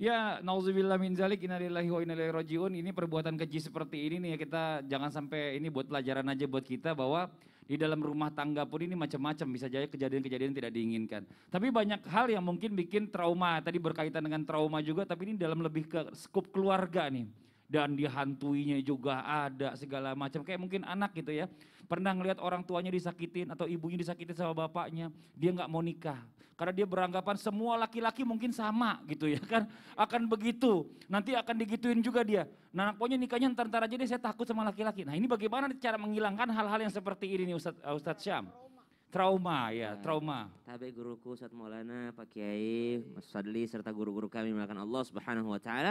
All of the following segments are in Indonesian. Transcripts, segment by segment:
Ya, nauzubillah min zalik innalillahi wa inna rajiun. Ini perbuatan keji seperti ini nih ya kita jangan sampai ini buat pelajaran aja buat kita bahwa di dalam rumah tangga pun ini macam-macam bisa jadi kejadian-kejadian tidak diinginkan. Tapi banyak hal yang mungkin bikin trauma. Tadi berkaitan dengan trauma juga tapi ini dalam lebih ke skup keluarga nih dan dihantuinya juga ada segala macam. Kayak mungkin anak gitu ya, pernah ngelihat orang tuanya disakitin atau ibunya disakitin sama bapaknya, dia nggak mau nikah. Karena dia beranggapan semua laki-laki mungkin sama gitu ya kan, akan begitu. Nanti akan digituin juga dia. Nah pokoknya nikahnya ntar-ntar aja deh saya takut sama laki-laki. Nah ini bagaimana cara menghilangkan hal-hal yang seperti ini nih Ustadz, eh, Ustadz Syam? Trauma ya, nah, trauma trauma. guru guruku Ustadz Maulana, Pak Kiai, Mas Sadli serta guru-guru kami melakukan Allah Subhanahu wa taala.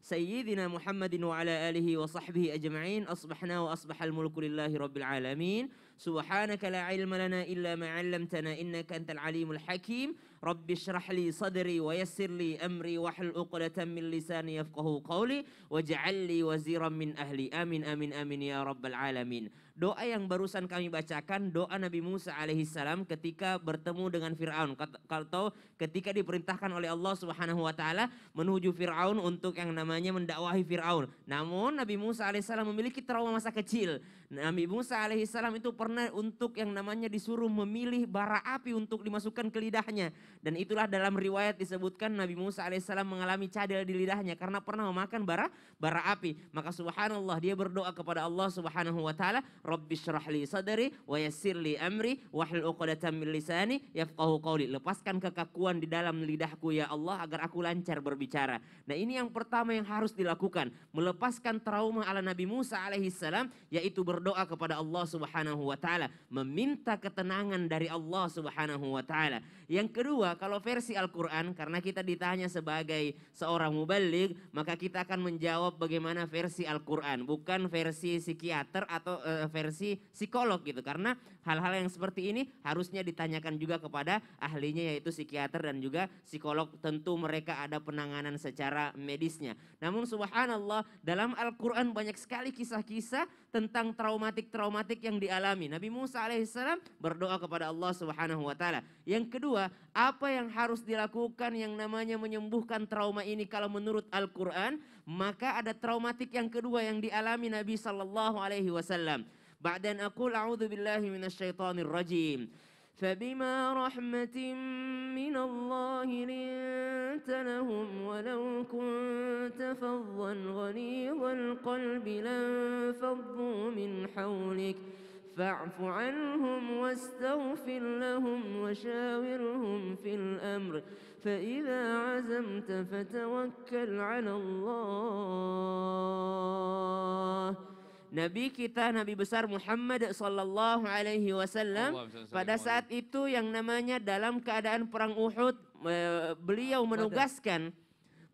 سيدنا محمد وعلى آله وصحبه أجمعين أصبحنا وأصبح الملك لله رب العالمين سبحانك لا علم لنا إلا ما علمتنا إنك أنت العليم الحكيم رب اشرح لي صدري ويسر لي أمري واحلل عقدة من لساني يفقه قولي واجعل لي وزيرا من أهلي آمين آمين آمين يا رب العالمين Doa yang barusan kami bacakan doa Nabi Musa alaihi salam ketika bertemu dengan Firaun atau ketika diperintahkan oleh Allah Subhanahu wa taala menuju Firaun untuk yang namanya namanya mendakwahi Firaun. Namun Nabi Musa alaihissalam memiliki trauma masa kecil. Nabi Musa alaihissalam itu pernah untuk yang namanya disuruh memilih bara api untuk dimasukkan ke lidahnya. Dan itulah dalam riwayat disebutkan Nabi Musa alaihissalam mengalami cadel di lidahnya karena pernah memakan bara bara api. Maka subhanallah dia berdoa kepada Allah subhanahu wa taala, "Rabbi syrahli sadri wa yassirli amri hil uqadatan min lisani yafqahu qawli." Lepaskan kekakuan di dalam lidahku ya Allah agar aku lancar berbicara. Nah, ini yang pertama yang harus dilakukan. Melepaskan trauma ala Nabi Musa alaihissalam yaitu berdoa kepada Allah subhanahu wa ta'ala. Meminta ketenangan dari Allah subhanahu wa ta'ala. Yang kedua kalau versi Al-Quran karena kita ditanya sebagai seorang mubalik maka kita akan menjawab bagaimana versi Al-Quran. Bukan versi psikiater atau e, versi psikolog gitu. Karena hal-hal yang seperti ini harusnya ditanyakan juga kepada ahlinya yaitu psikiater dan juga psikolog tentu mereka ada penanganan secara medisnya. Namun subhanallah dalam Al-Quran banyak sekali kisah-kisah tentang traumatik-traumatik yang dialami. Nabi Musa alaihissalam berdoa kepada Allah subhanahu wa ta'ala. Yang kedua apa yang harus dilakukan yang namanya menyembuhkan trauma ini kalau menurut Al-Quran. Maka ada traumatik yang kedua yang dialami Nabi sallallahu alaihi wasallam. Ba'dan aku la'udhu billahi minasyaitanir rajim. فبما rahmatin من الله لهم ولو كنت فظا غليظ القلب لانفضوا من حولك فاعف عنهم واستغفر لهم وشاورهم في الأمر فإذا عزمت فتوكل على الله Nabi kita Nabi besar Muhammad sallallahu alaihi wasallam pada saat itu yang namanya dalam keadaan perang Uhud eh, beliau menugaskan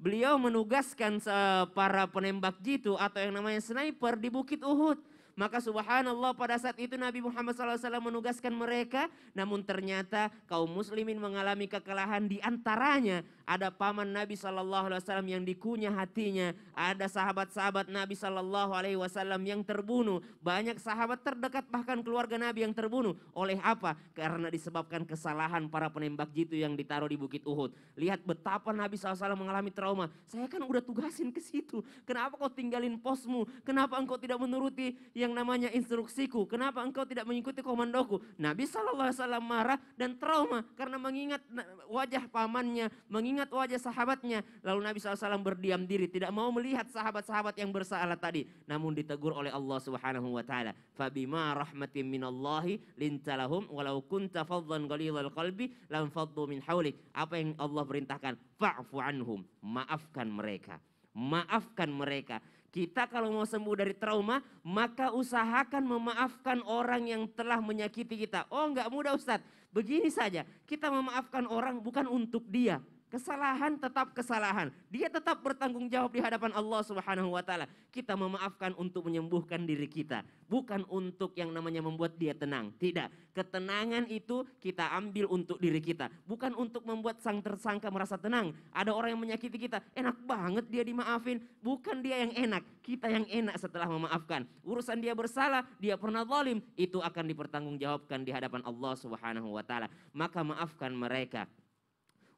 beliau menugaskan eh, para penembak jitu atau yang namanya sniper di Bukit Uhud maka subhanallah pada saat itu Nabi Muhammad SAW menugaskan mereka. Namun ternyata kaum muslimin mengalami kekalahan di antaranya. Ada paman Nabi SAW yang dikunyah hatinya. Ada sahabat-sahabat Nabi SAW yang terbunuh. Banyak sahabat terdekat bahkan keluarga Nabi yang terbunuh. Oleh apa? Karena disebabkan kesalahan para penembak jitu yang ditaruh di Bukit Uhud. Lihat betapa Nabi SAW mengalami trauma. Saya kan udah tugasin ke situ. Kenapa kau tinggalin posmu? Kenapa engkau tidak menuruti Ya yang namanya instruksiku? Kenapa engkau tidak mengikuti komandoku? Nabi Shallallahu Alaihi Wasallam marah dan trauma karena mengingat wajah pamannya, mengingat wajah sahabatnya. Lalu Nabi SAW berdiam diri, tidak mau melihat sahabat-sahabat yang bersalah tadi. Namun ditegur oleh Allah Subhanahu Wa Taala. Fabima rahmatin minallahi lintalahum walau kunta fadlan ghalidhal qalbi lam faddu min haulik. Apa yang Allah perintahkan? Fa'fu anhum, maafkan mereka. Maafkan mereka kita kalau mau sembuh dari trauma, maka usahakan memaafkan orang yang telah menyakiti kita. Oh enggak mudah Ustadz, begini saja. Kita memaafkan orang bukan untuk dia, Kesalahan tetap kesalahan. Dia tetap bertanggung jawab di hadapan Allah Subhanahu wa taala. Kita memaafkan untuk menyembuhkan diri kita, bukan untuk yang namanya membuat dia tenang. Tidak. Ketenangan itu kita ambil untuk diri kita, bukan untuk membuat sang tersangka merasa tenang. Ada orang yang menyakiti kita, enak banget dia dimaafin, bukan dia yang enak, kita yang enak setelah memaafkan. Urusan dia bersalah, dia pernah zalim, itu akan dipertanggungjawabkan di hadapan Allah Subhanahu wa taala. Maka maafkan mereka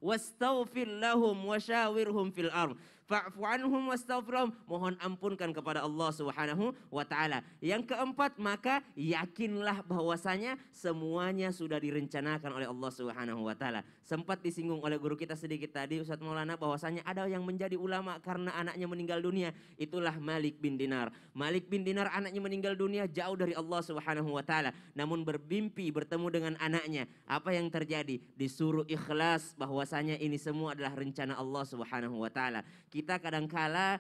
واستغفر لهم وشاورهم في الأرض fa'fu anhum wastaghfirhum. Mohon ampunkan kepada Allah Subhanahu wa taala. Yang keempat, maka yakinlah bahwasanya semuanya sudah direncanakan oleh Allah Subhanahu wa taala. Sempat disinggung oleh guru kita sedikit tadi Ustaz Maulana bahwasanya ada yang menjadi ulama karena anaknya meninggal dunia. Itulah Malik bin Dinar. Malik bin Dinar anaknya meninggal dunia jauh dari Allah Subhanahu wa taala, namun bermimpi bertemu dengan anaknya. Apa yang terjadi? Disuruh ikhlas bahwasanya ini semua adalah rencana Allah Subhanahu wa taala. Kita kadangkala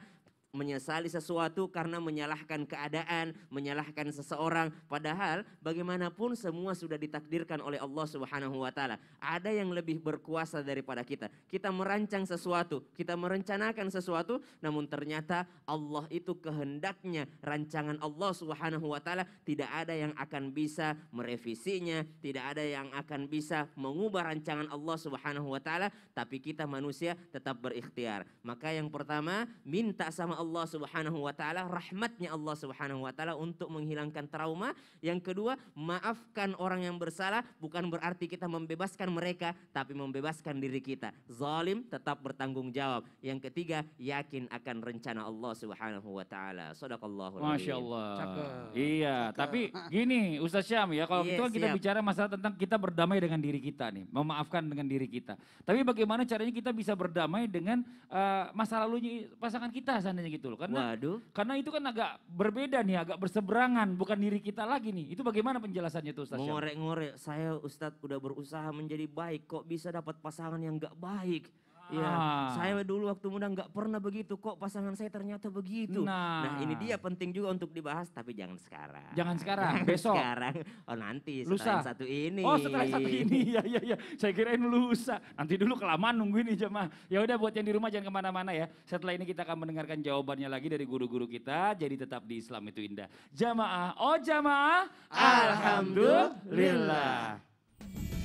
menyesali sesuatu karena menyalahkan keadaan, menyalahkan seseorang. Padahal bagaimanapun semua sudah ditakdirkan oleh Allah Subhanahu wa taala. Ada yang lebih berkuasa daripada kita. Kita merancang sesuatu, kita merencanakan sesuatu, namun ternyata Allah itu kehendaknya rancangan Allah Subhanahu wa taala tidak ada yang akan bisa merevisinya, tidak ada yang akan bisa mengubah rancangan Allah Subhanahu wa taala, tapi kita manusia tetap berikhtiar. Maka yang pertama, minta sama Allah Subhanahu wa taala, rahmatnya Allah Subhanahu wa taala untuk menghilangkan trauma. Yang kedua, maafkan orang yang bersalah bukan berarti kita membebaskan mereka, tapi membebaskan diri kita. Zalim tetap bertanggung jawab. Yang ketiga, yakin akan rencana Allah Subhanahu wa taala. Sadaqallahul Masya Allah. Iya, Cakep. tapi gini Ustaz Syam ya, kalau yes, iya, itu kita bicara masalah tentang kita berdamai dengan diri kita nih, memaafkan dengan diri kita. Tapi bagaimana caranya kita bisa berdamai dengan uh, masa lalunya pasangan kita gitu loh. Karena, Waduh. Karena itu kan agak berbeda nih, agak berseberangan, bukan diri kita lagi nih. Itu bagaimana penjelasannya tuh Ustaz? Ngorek-ngorek, saya Ustadz udah berusaha menjadi baik, kok bisa dapat pasangan yang gak baik? Iya, ah. saya dulu waktu muda nggak pernah begitu kok pasangan saya ternyata begitu. Nah. nah, ini dia penting juga untuk dibahas tapi jangan sekarang. Jangan sekarang, jangan besok. Sekarang, oh nanti lusa. setelah satu ini. Oh setelah satu ini, ya ya ya. Saya kirain lusa. Nanti dulu kelamaan nungguin ini jemaah. Ya udah buat yang di rumah jangan kemana-mana ya. Setelah ini kita akan mendengarkan jawabannya lagi dari guru-guru kita. Jadi tetap di Islam itu indah. Jamaah, oh jamaah. Alhamdulillah. Alhamdulillah.